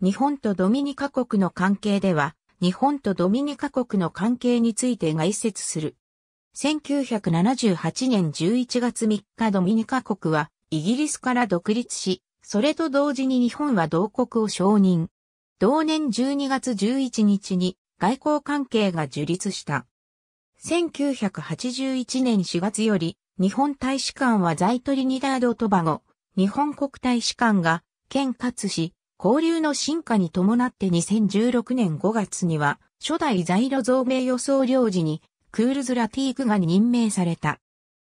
日本とドミニカ国の関係では、日本とドミニカ国の関係について概説する。1978年11月3日ドミニカ国はイギリスから独立し、それと同時に日本は同国を承認。同年12月11日に外交関係が樹立した。1981年4月より日本大使館は在トリニダード・トバゴ、日本国大使館が県勝し、交流の進化に伴って2016年5月には、初代在路増名予想領事に、クールズ・ラティークが任命された。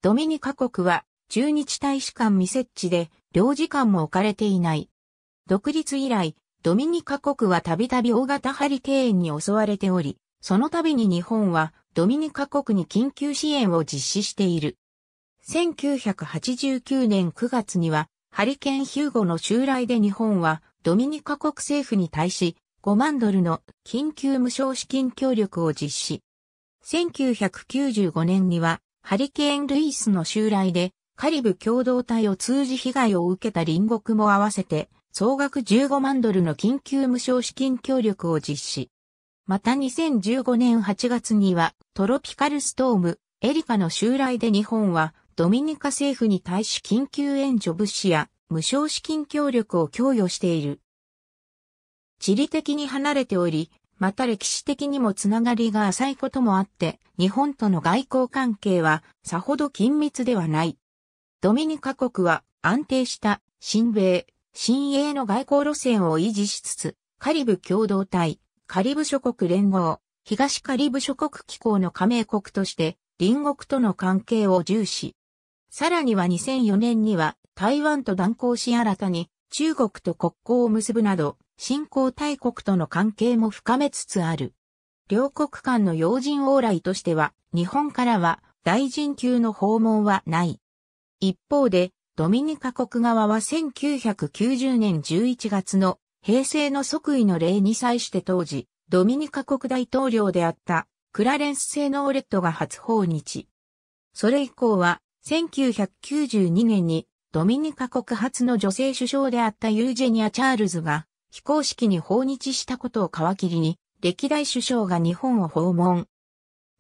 ドミニカ国は、中日大使館未設置で、領事館も置かれていない。独立以来、ドミニカ国はたびたび大型ハリケーンに襲われており、その度に日本はドミニカ国に緊急支援を実施している。1989年9月には、ハリケーンヒューゴの襲来で日本はドミニカ国政府に対し5万ドルの緊急無償資金協力を実施。1995年にはハリケーン・ルイスの襲来でカリブ共同体を通じ被害を受けた隣国も合わせて総額15万ドルの緊急無償資金協力を実施。また2015年8月にはトロピカルストームエリカの襲来で日本はドミニカ政府に対し緊急援助物資や無償資金協力を供与している。地理的に離れており、また歴史的にもつながりが浅いこともあって、日本との外交関係はさほど緊密ではない。ドミニカ国は安定した新米、新英の外交路線を維持しつつ、カリブ共同体、カリブ諸国連合、東カリブ諸国機構の加盟国として、隣国との関係を重視。さらには2004年には台湾と断交し新たに中国と国交を結ぶなど、新興大国との関係も深めつつある。両国間の要人往来としては、日本からは大臣級の訪問はない。一方で、ドミニカ国側は1990年11月の平成の即位の例に際して当時、ドミニカ国大統領であったクラレンス・セーノーレットが初訪日。それ以降は1992年にドミニカ国初の女性首相であったユージェニア・チャールズが非公式に訪日したことを皮切りに歴代首相が日本を訪問。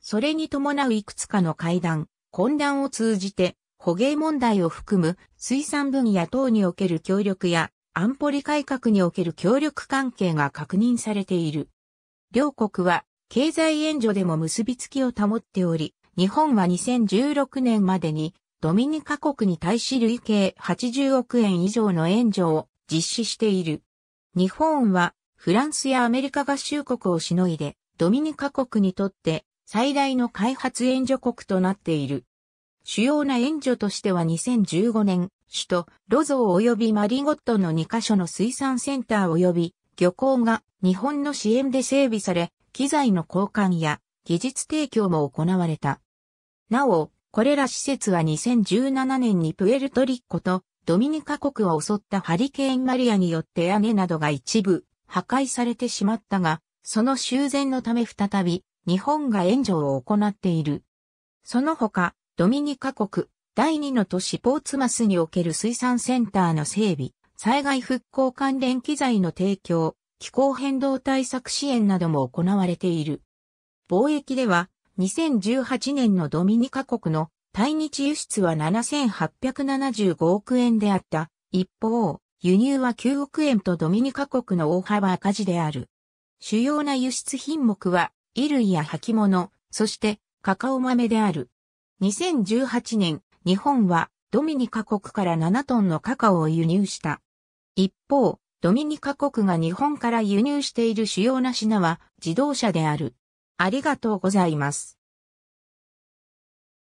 それに伴ういくつかの会談、混乱を通じて捕鯨問題を含む水産分野等における協力や安保理改革における協力関係が確認されている。両国は経済援助でも結びつきを保っており、日本は2016年までにドミニカ国に対し累計80億円以上の援助を実施している。日本はフランスやアメリカ合衆国をしのいでドミニカ国にとって最大の開発援助国となっている。主要な援助としては2015年、首都ロゾー及びマリゴットの2カ所の水産センター及び漁港が日本の支援で整備され、機材の交換や技術提供も行われた。なお、これら施設は2017年にプエルトリッコとドミニカ国を襲ったハリケーンマリアによって屋根などが一部破壊されてしまったが、その修繕のため再び日本が援助を行っている。その他、ドミニカ国第2の都市ポーツマスにおける水産センターの整備、災害復興関連機材の提供、気候変動対策支援なども行われている。貿易では、2018年のドミニカ国の対日輸出は7875億円であった。一方、輸入は9億円とドミニカ国の大幅赤字である。主要な輸出品目は、衣類や履物、そしてカカオ豆である。2018年、日本はドミニカ国から7トンのカカオを輸入した。一方、ドミニカ国が日本から輸入している主要な品は自動車である。ありがとうございます。